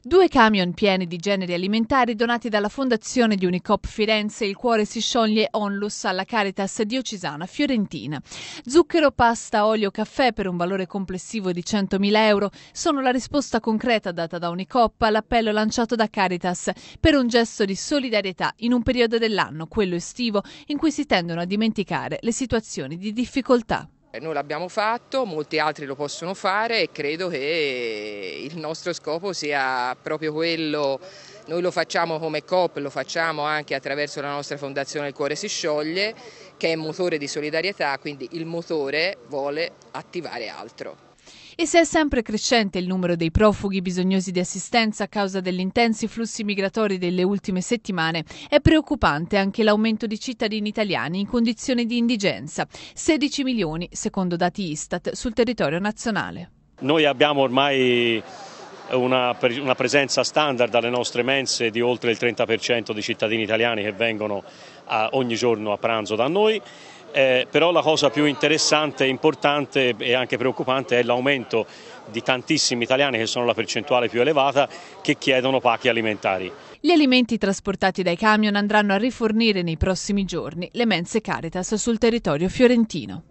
Due camion pieni di generi alimentari donati dalla fondazione di Unicop Firenze Il cuore si scioglie onlus alla Caritas diocesana fiorentina. Zucchero, pasta, olio, caffè per un valore complessivo di 100.000 euro sono la risposta concreta data da Unicop all'appello lanciato da Caritas per un gesto di solidarietà in un periodo dell'anno, quello estivo, in cui si tendono a dimenticare le situazioni di difficoltà. Eh, noi l'abbiamo fatto, molti altri lo possono fare e credo che il nostro scopo sia proprio quello, noi lo facciamo come COP, lo facciamo anche attraverso la nostra fondazione Il Cuore si scioglie, che è un motore di solidarietà, quindi il motore vuole attivare altro. E se è sempre crescente il numero dei profughi bisognosi di assistenza a causa degli intensi flussi migratori delle ultime settimane, è preoccupante anche l'aumento di cittadini italiani in condizioni di indigenza, 16 milioni secondo dati Istat sul territorio nazionale. Noi abbiamo ormai una, una, presenza standard alle nostre mense di oltre il 30% di cittadini italiani che vengono a, ogni giorno a pranzo da noi eh, però la cosa più interessante, importante e anche preoccupante è l'aumento di tantissimi italiani che sono la percentuale più elevata che chiedono pacchi alimentari. Gli alimenti trasportati dai camion andranno a rifornire nei prossimi giorni le mense Caritas sul territorio fiorentino.